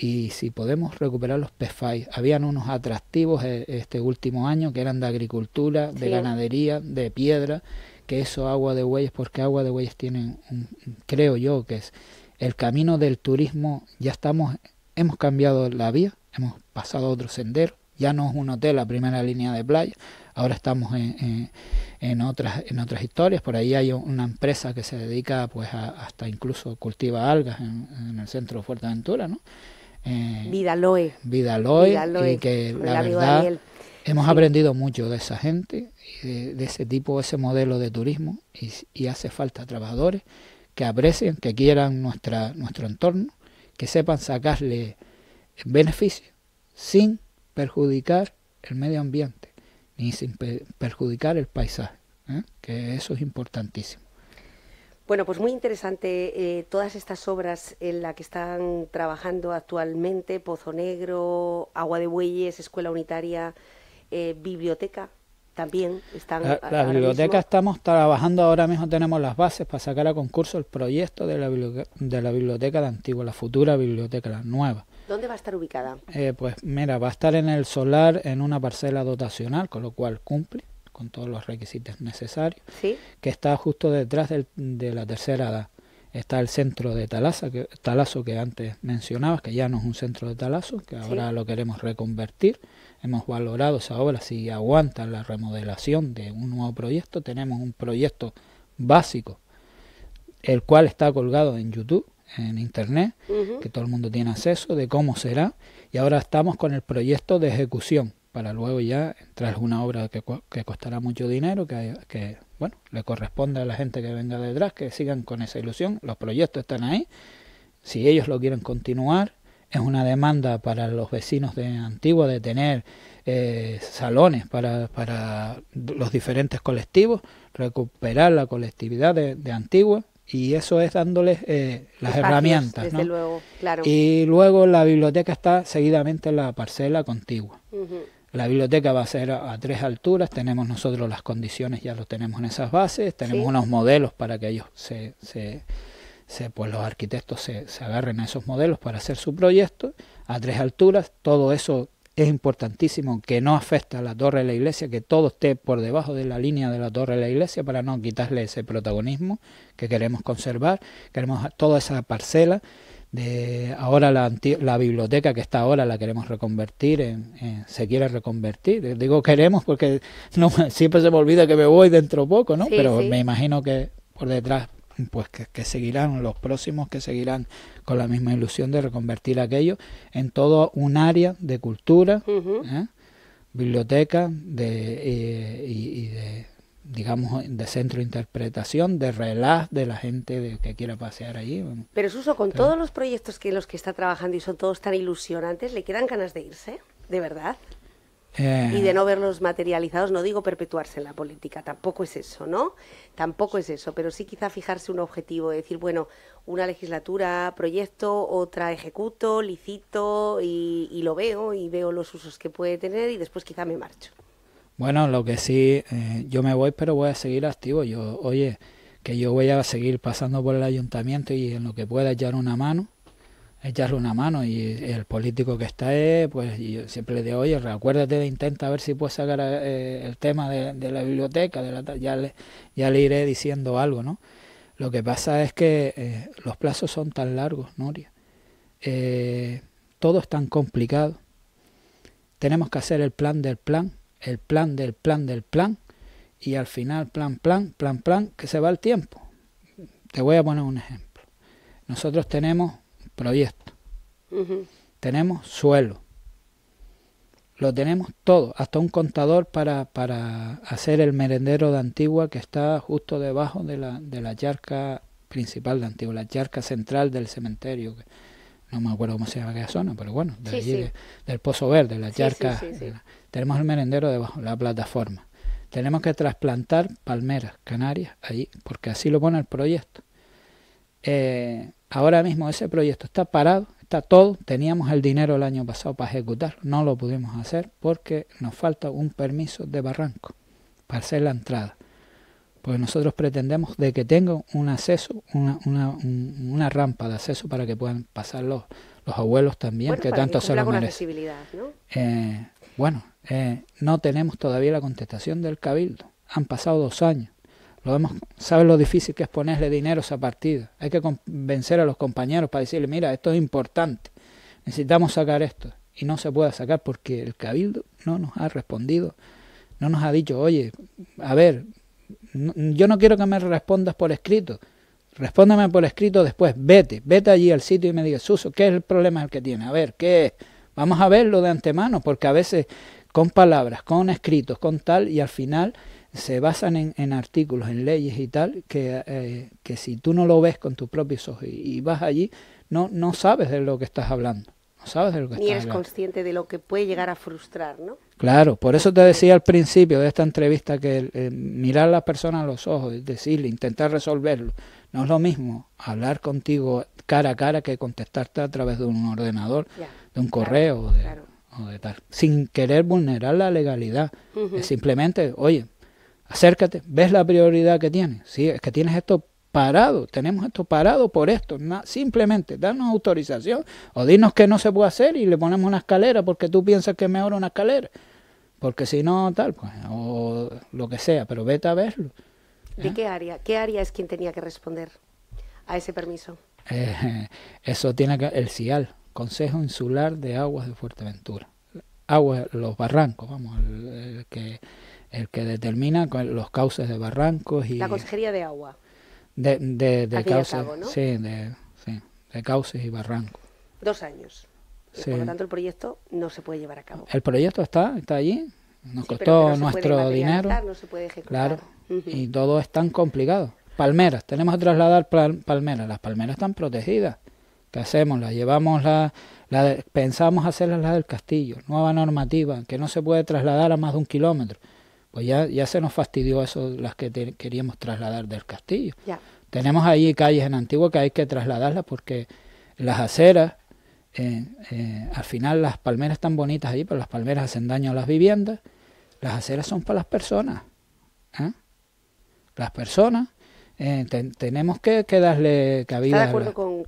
y si podemos recuperar los PFAI. Habían unos atractivos eh, este último año que eran de agricultura, de ganadería, de piedra, que eso agua de huellas, porque agua de huellas tienen, un, creo yo, que es el camino del turismo, ya estamos, hemos cambiado la vía, hemos pasado a otro sendero, ya no es un hotel la primera línea de playa, ahora estamos en, en, otras, en otras historias, por ahí hay una empresa que se dedica pues hasta incluso cultiva algas en, en el centro de Fuerteventura, ¿no? Vidaloy, eh, Vidaloy, y que la verdad hemos aprendido mucho de esa gente, de, de, ese tipo, ese modelo de turismo y, hace falta trabajadores que aprecien, que quieran nuestra, nuestro entorno, que sepan sacarle beneficio sin perjudicar el medio ambiente ni sin perjudicar el paisaje, ¿eh? que eso es importantísimo. Bueno, pues muy interesante eh, todas estas obras en las que están trabajando actualmente Pozo Negro, Agua de Bueyes, Escuela Unitaria, eh, Biblioteca también están. La, biblioteca estamos trabajando ahora mismo, tenemos las bases para sacar a concurso el proyecto de la, biblioteca de la biblioteca de Antigua, la futura biblioteca, la nueva. ¿Dónde va a estar ubicada? Eh, pues mira, va a estar en el solar en una parcela dotacional, con lo cual cumple con todos los requisitos necesarios, que está justo detrás de la tercera edad. Está el centro de Talasa, que, Talazo que antes mencionabas, que ya no es un centro de Talazo, que ahora lo queremos reconvertir. Hemos valorado esa obra, si aguanta la remodelación de un nuevo proyecto. Tenemos un proyecto básico, el cual está colgado en YouTube en internet, que todo el mundo tiene acceso, de cómo será. Y ahora estamos con el proyecto de ejecución, para luego ya entrar una obra que, que costará mucho dinero, que, que bueno, le corresponde a la gente que venga detrás, que sigan con esa ilusión, los proyectos están ahí, si ellos lo quieren continuar, es una demanda para los vecinos de Antigua de tener eh, salones para, los diferentes colectivos, recuperar la colectividad de, Antigua y eso es dándoles eh, las herramientas. luego, Y luego la biblioteca está seguidamente en la parcela contigua. La biblioteca va a ser a, tres alturas, tenemos nosotros las condiciones, ya lo tenemos en esas bases, tenemos unos modelos para que ellos se, se, pues los arquitectos se, agarren a esos modelos para hacer su proyecto, a tres alturas, todo eso es importantísimo, que no afecte a la torre de la iglesia, que todo esté por debajo de la línea de la torre de la iglesia para no quitarle ese protagonismo que queremos conservar, queremos toda esa parcela de ahora la, la, biblioteca que está ahora la queremos reconvertir, en, se quiere reconvertir. Digo queremos porque no, siempre se me olvida que me voy dentro poco, ¿no? Pero me imagino que por detrás pues que, seguirán los próximos que seguirán con la misma ilusión de reconvertir aquello en todo un área de cultura, ¿eh? biblioteca de, eh, y de digamos, de centro de interpretación, de relaj de la gente de, que quiera pasear allí. Pero Suso, con todos los proyectos que los que está trabajando y son todos tan ilusionantes, ¿le quedan ganas de irse? ¿De verdad? Eh. Y de no verlos materializados, no digo perpetuarse en la política, tampoco es eso, ¿no? Tampoco es eso, pero sí quizá fijarse un objetivo, decir, bueno, una legislatura, proyecto, otra ejecuto, licito y lo veo y veo los usos que puede tener y después quizá me marcho. Bueno, lo que sí, eh, yo me voy, pero voy a seguir activo. Yo, oye, que yo voy a seguir pasando por el ayuntamiento y en lo que pueda echar una mano, echarle una mano. Y el político que está, es, pues yo siempre le digo, oye, recuérdate, intenta ver si puedes sacar eh, el tema de, la biblioteca, de la, ya, le, ya le iré diciendo algo, ¿no? Lo que pasa es que eh, los plazos son tan largos, Noria todo es tan complicado. Tenemos que hacer el plan del plan el plan del plan del plan y al final plan, plan, plan, plan, que se va el tiempo. Te voy a poner un ejemplo. Nosotros tenemos proyectos, tenemos suelo, lo tenemos todo, hasta un contador para, para, hacer el merendero de Antigua que está justo debajo de la, de la yarca principal de Antigua, la yarca central del cementerio, no me acuerdo cómo se llama aquella zona, pero bueno, del Pozo Verde, la charca. tenemos el merendero debajo, la plataforma. Tenemos que trasplantar palmeras canarias allí, porque así lo pone el proyecto. Eh, ahora mismo ese proyecto está parado, está todo. Teníamos el dinero el año pasado para ejecutarlo, no lo pudimos hacer porque nos falta un permiso de barranco para hacer la entrada pues nosotros pretendemos de que tengan un acceso, una, rampa de acceso para que puedan pasar los, abuelos también, que tanto se lo merecen. Eh, bueno, eh, no tenemos todavía la contestación del cabildo. Han pasado dos años. Lo hemos, ¿Sabes lo difícil que es ponerle dinero a esa partida? Hay que convencer a los compañeros para decirle, mira, esto es importante, necesitamos sacar esto. Y no se puede sacar porque el cabildo no nos ha respondido no nos ha dicho, oye, a ver, yo no quiero que me respondas por escrito. Respóndeme por escrito después. Vete, vete allí al sitio y me digas, Suso, ¿qué es el problema el que tiene? A ver, ¿qué es? Vamos a verlo de antemano, porque a veces con palabras, con escritos, con tal, y al final se basan en, en artículos, en leyes y tal, que, eh, si tú no lo ves con tus propios ojos y, vas allí, no, no sabes de lo que estás hablando. No sabes de lo que Ni eres consciente de lo que puede llegar a frustrar, ¿no? Claro, por eso te decía al principio de esta entrevista que eh, mirar a las personas a los ojos, decirle, intentar resolverlo, no es lo mismo hablar contigo cara a cara que contestarte a través de un ordenador, de un correo o, de, tal, sin querer vulnerar la legalidad. Es simplemente, oye, acércate, ves la prioridad que tienes, sí, es que tienes esto parado, tenemos esto parado por esto, simplemente danos autorización o dinos que no se puede hacer y le ponemos una escalera porque tú piensas que es mejor una escalera porque si no, tal, pues, o lo que sea, pero vete a verlo. ¿De qué área? ¿Eh? ¿Qué área es quien tenía que responder a ese permiso? Eh, eso tiene que el CIAL, Consejo Insular de Aguas de Fuerteventura. Aguas, los barrancos, vamos, el, que el que determina los cauces de barrancos y la consejería de agua de, de, cauces, sí, de, sí, de cauces y barrancos. Dos años por lo tanto el proyecto no se puede llevar a cabo. ¿El proyecto está, está allí? Nos costó nuestro dinero. No se puede ejecutar. Claro, y todo es tan complicado. Palmeras, tenemos que trasladar palmeras. Las palmeras están protegidas. ¿Qué hacemos? Las llevamos, la, pensamos hacerlas las del castillo. Nueva normativa, que no se puede trasladar a más de un kilómetro. Pues ya, se nos fastidió eso, las que queríamos trasladar del castillo. Tenemos ahí calles en Antigua que hay que trasladarlas porque las aceras eh, al final las palmeras están bonitas ahí, pero las palmeras hacen daño a las viviendas. Las aceras son para las personas. ¿eh? Las personas eh, tenemos que, darle cabida. ¿Está de acuerdo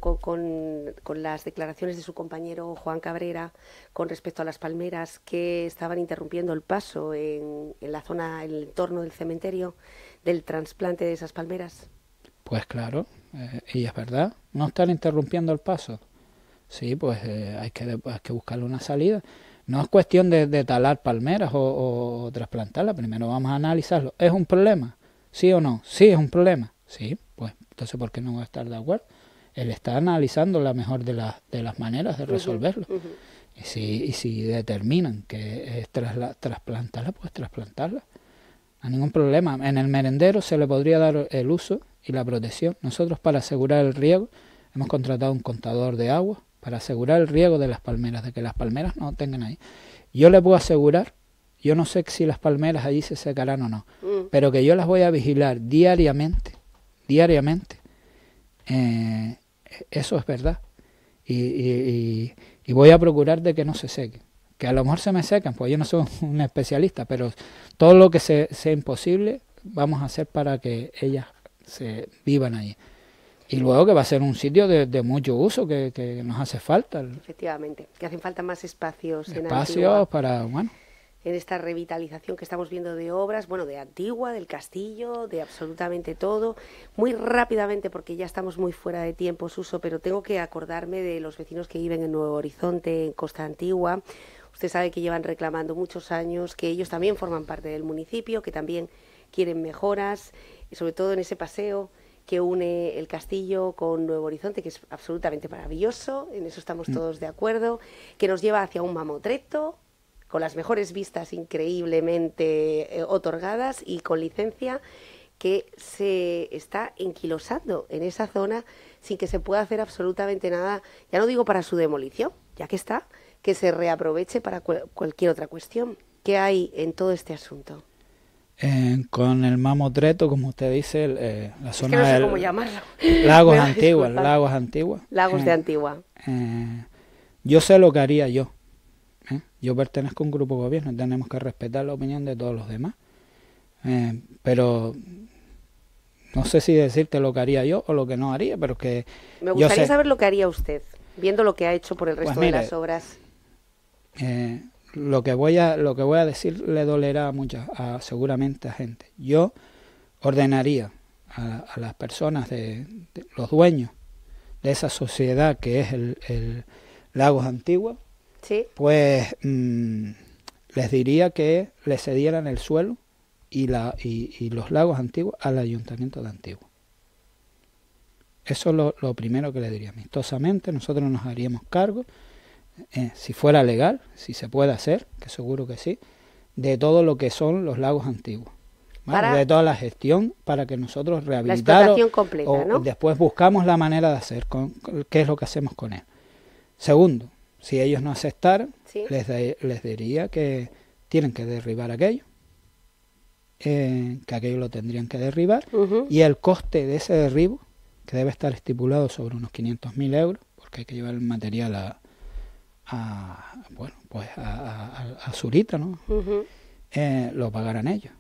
con, las declaraciones de su compañero Juan Cabrera con respecto a las palmeras que estaban interrumpiendo el paso en, en la zona, en el entorno del cementerio, del trasplante de esas palmeras? Pues claro, y es verdad, no están interrumpiendo el paso sí, pues eh, hay, que, pues, hay que buscarle una salida. No es cuestión de, talar palmeras o, o, trasplantarlas, primero vamos a analizarlo. ¿Es un problema? ¿Sí o no? Sí, es un problema. Sí, pues entonces ¿por qué no va a estar de acuerdo? Él está analizando la mejor de, de las maneras de resolverlo. Y, si, y si determinan que es trasplantarla, pues trasplantarla. No hay ningún problema. En el merendero se le podría dar el uso y la protección. Nosotros para asegurar el riego hemos contratado un contador de agua para asegurar el riego de las palmeras, de que las palmeras no tengan ahí. Yo le puedo asegurar, yo no sé si las palmeras allí se secarán o no, mm. pero que yo las voy a vigilar diariamente, diariamente. Eh, eso es verdad. Y, voy a procurar de que no se seque, Que a lo mejor se me secan, pues yo no soy un especialista, pero todo lo que sea, sea imposible, vamos a hacer para que ellas se vivan allí y luego que va a ser un sitio de, mucho uso que, nos hace falta. Efectivamente, que hacen falta más espacios. Espacios para, bueno. En esta revitalización que estamos viendo de obras, bueno, de Antigua, del Castillo, de absolutamente todo. Muy rápidamente, porque ya estamos muy fuera de tiempo, uso pero tengo que acordarme de los vecinos que viven en Nuevo Horizonte, en Costa Antigua. Usted sabe que llevan reclamando muchos años, que ellos también forman parte del municipio, que también quieren mejoras, sobre todo en ese paseo que une el castillo con Nuevo Horizonte, que es absolutamente maravilloso, en eso estamos mm. todos de acuerdo, que nos lleva hacia un mamotreto, con las mejores vistas increíblemente eh, otorgadas y con licencia que se está enquilosando en esa zona sin que se pueda hacer absolutamente nada, ya no digo para su demolición, ya que está, que se reaproveche para cualquier otra cuestión. ¿Qué hay en todo este asunto? con el mamotreto, como usted dice, eh, la zona es que no sé Lagos antiguas, lagos antiguas. Lagos de eh, Antigua. Eh, yo sé lo que haría yo. Yo pertenezco a un grupo de gobierno, tenemos que respetar la opinión de todos los demás. pero no sé si decirte lo que haría yo o lo que no haría, pero que... Me gustaría saber lo que haría usted, viendo lo que ha hecho por el pues resto de las obras. Eh, lo que voy a lo que voy a decir le dolerá a a, seguramente a gente yo ordenaría a, las personas de, los dueños de esa sociedad que es el, Lagos antiguos ¿Sí? pues mm, les diría que le cedieran el suelo y la y, los lagos antiguos al ayuntamiento de Antigua eso es lo, lo primero que le diría amistosamente nosotros nos haríamos cargo eh, si fuera legal, si se puede hacer, que seguro que sí, de todo lo que son los lagos antiguos. de toda la gestión para que nosotros rehabilitamos o después buscamos la manera de hacer con, qué es lo que hacemos con él. Segundo, si ellos no aceptaran, les, les diría que tienen que derribar aquello, eh, que aquello lo tendrían que derribar y el coste de ese derribo, que debe estar estipulado sobre unos 500.000 euros, porque hay que llevar el material a, a, bueno, pues a, Zurita, ¿no? Eh, lo pagarán ellos.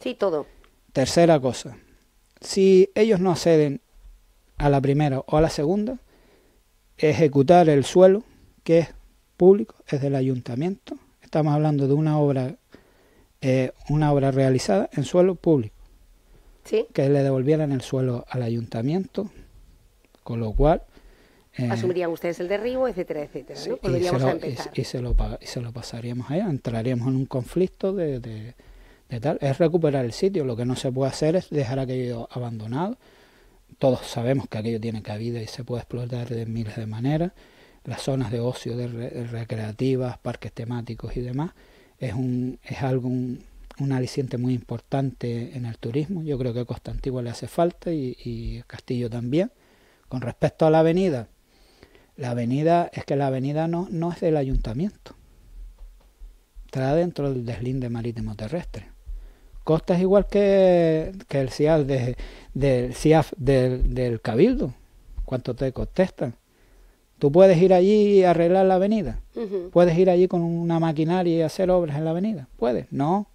Sí, todo. Tercera cosa, si ellos no acceden a la primera o a la segunda, ejecutar el suelo, que es público, es del ayuntamiento. Estamos hablando de una obra, eh, una obra realizada en suelo público. ¿Sí? Que le devolvieran el suelo al ayuntamiento, con lo cual eh, Asumirían ustedes el derribo, etcétera, etcétera. ¿no? Y, se lo, y, se lo, pasaríamos allá, entraríamos en un conflicto de, tal. Es recuperar el sitio, lo que no se puede hacer es dejar aquello abandonado. Todos sabemos que aquello tiene cabida y se puede explotar de miles de maneras. Las zonas de ocio, de, recreativas, parques temáticos y demás, es, un, es algo, un, aliciente muy importante en el turismo. Yo creo que a le hace falta y, y Castillo también. Con respecto a la avenida, la avenida, es que la avenida no, no es del ayuntamiento. Está dentro del deslinde marítimo terrestre. Costa es igual que, que el CIAF, del, del, Cabildo. ¿Cuánto te contestan? Tú puedes ir allí y arreglar la avenida. Puedes ir allí con una maquinaria y hacer obras en la avenida. Puedes, no.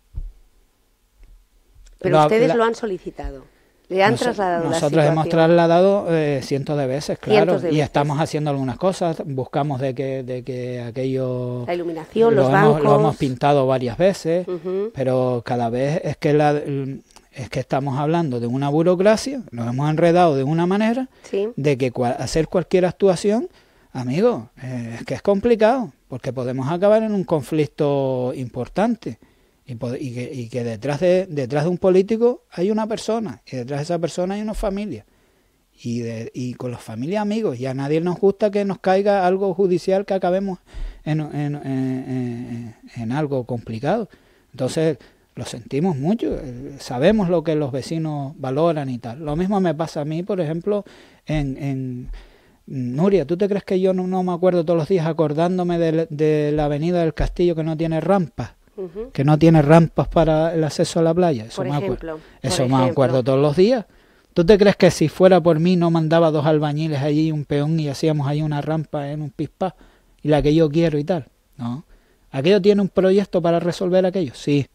Pero ustedes lo han solicitado. Nosotros hemos trasladado eh, cientos de veces, claro, y estamos haciendo algunas cosas, buscamos de que, de que aquello... La iluminación, los bancos. Lo hemos pintado varias veces, pero cada vez es que es que estamos hablando de una burocracia, nos hemos enredado de una manera, de que hacer cualquier actuación, amigo, eh, es que es complicado, porque podemos acabar en un conflicto importante. Y, que, detrás, de, detrás de un político hay una persona, y detrás de esa persona hay una familia. Y, con los familia amigos, y a nadie nos gusta que nos caiga algo judicial que acabemos en, algo complicado. Entonces, lo sentimos mucho, sabemos lo que los vecinos valoran y tal. Lo mismo me pasa a mí, por ejemplo, en, Nuria, ¿tú te crees que yo no, me acuerdo todos los días acordándome de, la avenida del castillo que no tiene rampa? que no tiene rampas para el acceso a la playa. Eso, me, acuerdo. todos los días. ¿Tú te crees que si fuera por mí no mandaba dos albañiles allí, un peón y hacíamos ahí una rampa en un pispá y la que yo quiero y tal? No. ¿Aquello tiene un proyecto para resolver aquello? Sí.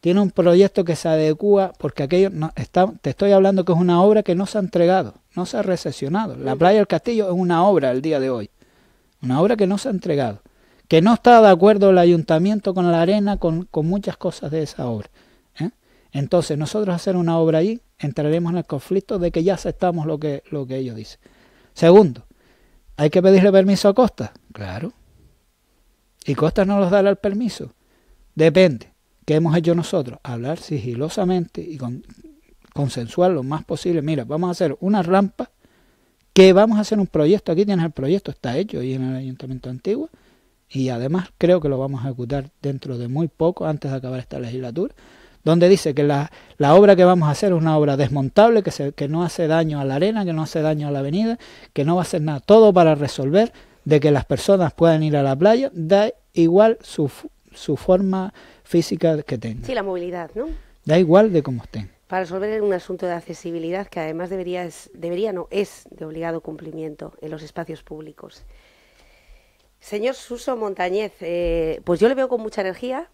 Tiene un proyecto que se adecua porque aquello no, está, te estoy hablando que es una obra que no se ha entregado, no se ha recesionado. La playa del castillo es una obra el día de hoy. Una obra que no se ha entregado que no está de acuerdo el ayuntamiento con la arena, con, muchas cosas de esa obra. ¿eh? Entonces, nosotros hacer una obra ahí, entraremos en el conflicto de que ya aceptamos lo que, lo que ellos dicen. Segundo, ¿hay que pedirle permiso a Costa? Claro. ¿Y Costa no nos da el permiso? Depende. ¿Qué hemos hecho nosotros? Hablar sigilosamente y con, consensuar lo más posible. Mira, vamos a hacer una rampa que vamos a hacer un proyecto. Aquí tienes el proyecto, está hecho y en el Ayuntamiento Antiguo y además creo que lo vamos a ejecutar dentro de muy poco, antes de acabar esta legislatura, donde dice que la, obra que vamos a hacer es una obra desmontable, que, se, que no hace daño a la arena, que no hace daño a la avenida, que no va a hacer nada, todo para resolver de que las personas puedan ir a la playa, da igual su, su forma física que tenga. Sí, la movilidad, ¿no? Da igual de cómo estén para resolver un asunto de accesibilidad que además debería, es, debería no es de obligado cumplimiento en los espacios públicos. Señor Suso Montañez, eh, pues yo le veo con mucha energía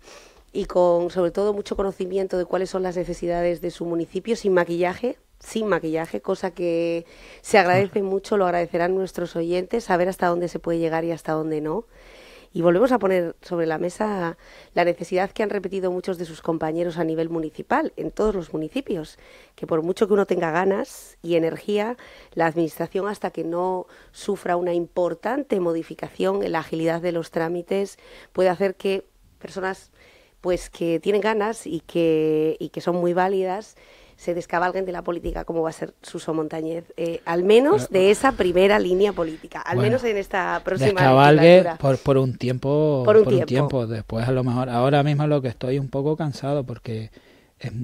y con sobre todo mucho conocimiento de cuáles son las necesidades de su municipio sin maquillaje, sin maquillaje, cosa que se agradece mucho, lo agradecerán nuestros oyentes, saber hasta dónde se puede llegar y hasta dónde no. Y volvemos a poner sobre la mesa la necesidad que han repetido muchos de sus compañeros a nivel municipal, en todos los municipios, que por mucho que uno tenga ganas y energía, la Administración hasta que no sufra una importante modificación en la agilidad de los trámites puede hacer que personas pues que tienen ganas y que, y que son muy válidas, se descabalguen de la política, como va a ser Suso Montañez, eh, al menos de esa primera línea política, al menos en esta próxima. Descabalgue por, un tiempo, por, un, tiempo. Después, a lo mejor, ahora mismo lo que estoy un poco cansado porque es,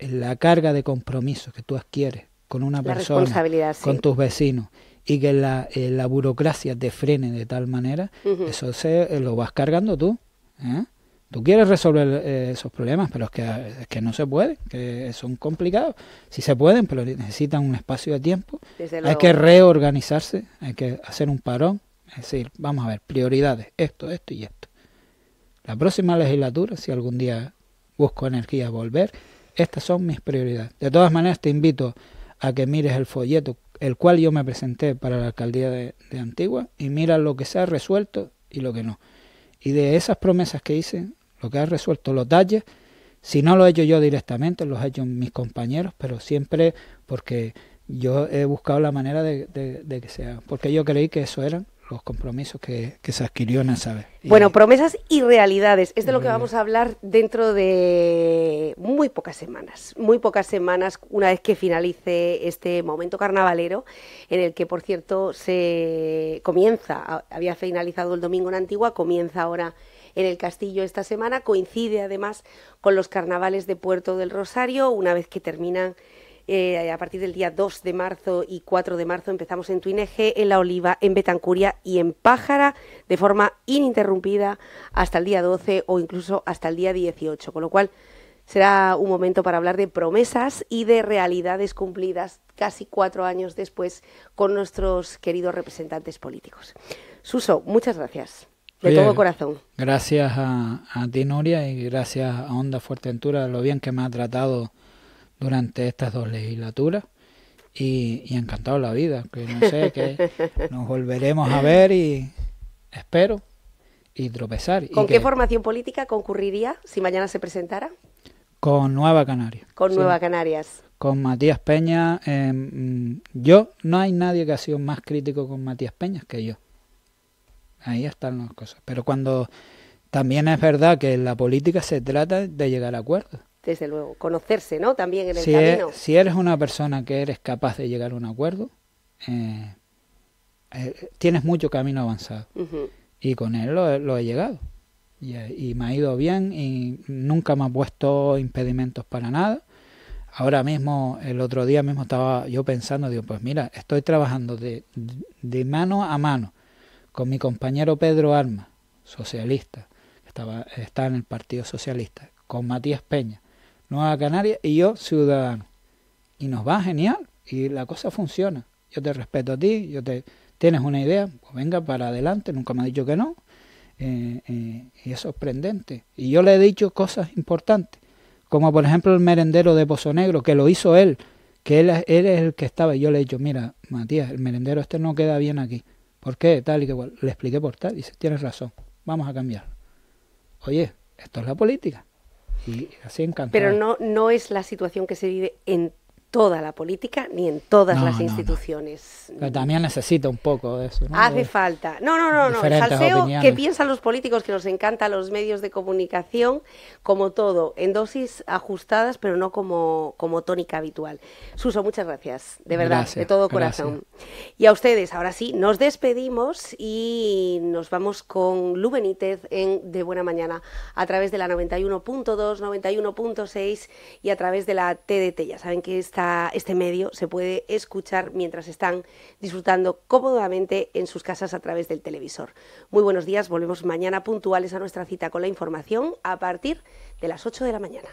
la carga de compromiso que tú adquieres con una persona, con tus vecinos y que eh, la, burocracia te frene de tal manera, eso se, eh, lo vas cargando tú. ¿eh? Tú quieres resolver eh, esos problemas, pero es que, que no se puede, que son complicados. Sí se pueden, pero necesitan un espacio de tiempo. hay que reorganizarse, hay que hacer un parón. Es decir, vamos a ver, prioridades, esto, esto y esto. La próxima legislatura, si algún día busco energía a volver, estas son mis prioridades. De todas maneras, te invito a que mires el folleto, el cual yo me presenté para la alcaldía de, de Antigua, y mira lo que se ha resuelto y lo que no. Y de esas promesas que hice, lo que ha resuelto, los dalles, si no lo he hecho yo directamente, los he hecho mis compañeros, pero siempre porque yo he buscado la manera de, que sea, porque yo creí que eso eran los compromisos que, se adquirió en vez. Bueno, promesas y realidades. Es de lo que vamos a hablar dentro de muy pocas semanas. Muy pocas semanas, una vez que finalice este momento carnavalero, en el que, por cierto, se comienza, había finalizado el domingo en Antigua, comienza ahora en el castillo esta semana. Coincide además con los carnavales de Puerto del Rosario, una vez que terminan eh, a partir del día 2 de marzo y 4 de marzo empezamos en Tuineje, en La Oliva, en Betancuria y en Pájara de forma ininterrumpida hasta el día 12 o incluso hasta el día 18, con lo cual será un momento para hablar de promesas y de realidades cumplidas casi cuatro años después con nuestros queridos representantes políticos. Suso, muchas gracias de todo corazón. Gracias a, ti, Nuria, y gracias a Onda Fuerteventura, lo bien que me ha tratado durante estas dos legislaturas. Y, encantado la vida, que no sé, que nos volveremos a ver y espero y tropezar. ¿Con qué formación política concurriría si mañana se presentara? Con Nueva Canarias. Con Nueva Canarias. Con Matías Peña. Eh, mm, yo, no hay nadie que ha sido más crítico con Matías Peña que yo. Ahí están las cosas. Pero cuando también es verdad que en la política se trata de llegar a acuerdos. Desde luego, conocerse, ¿no? También en el camino. si eres una persona que eres capaz de llegar a un acuerdo, eh, eh, tienes mucho camino avanzado. Y con él lo, he llegado. Y, me ha ido bien y nunca me ha puesto impedimentos para nada. Ahora mismo, el otro día mismo estaba yo pensando, digo, pues mira, estoy trabajando de, de mano a mano con mi compañero Pedro Arma, socialista, que estaba, está en el Partido Socialista, con Matías Peña, Nueva Canarias y yo, Ciudadano. Y nos va genial y la cosa funciona. Yo te respeto a ti, yo te tienes una idea, pues venga para adelante, nunca me ha dicho que no. Eh, eh, y es sorprendente. Y yo le he dicho cosas importantes, como por ejemplo el merendero de Pozo Negro, que lo hizo él, que él, él es el que estaba. Y yo le he dicho, mira, Matías, el merendero este no queda bien aquí. ¿Por qué? Tal y que cual. Le expliqué por tal. Dice, tienes razón, vamos a cambiar. Oye, esto es la política. Y así encanta Pero no, no es la situación que se vive en toda la política ni en todas las instituciones. también necesita un poco de eso. Hace falta. No, no, no, no. salseo que piensan los políticos, que nos encantan los medios de comunicación, como todo, en dosis ajustadas, pero no como, como tónica habitual. Suso, muchas gracias, de verdad, de todo corazón. Y a ustedes, ahora sí, nos despedimos y nos vamos con Lu en De Buena Mañana a través de la 91.2, 91.6 y a través de la TDT. Ya saben que está este medio se puede escuchar mientras están disfrutando cómodamente en sus casas a través del televisor. Muy buenos días, volvemos mañana puntuales a nuestra cita con la información a partir de las 8 de la mañana.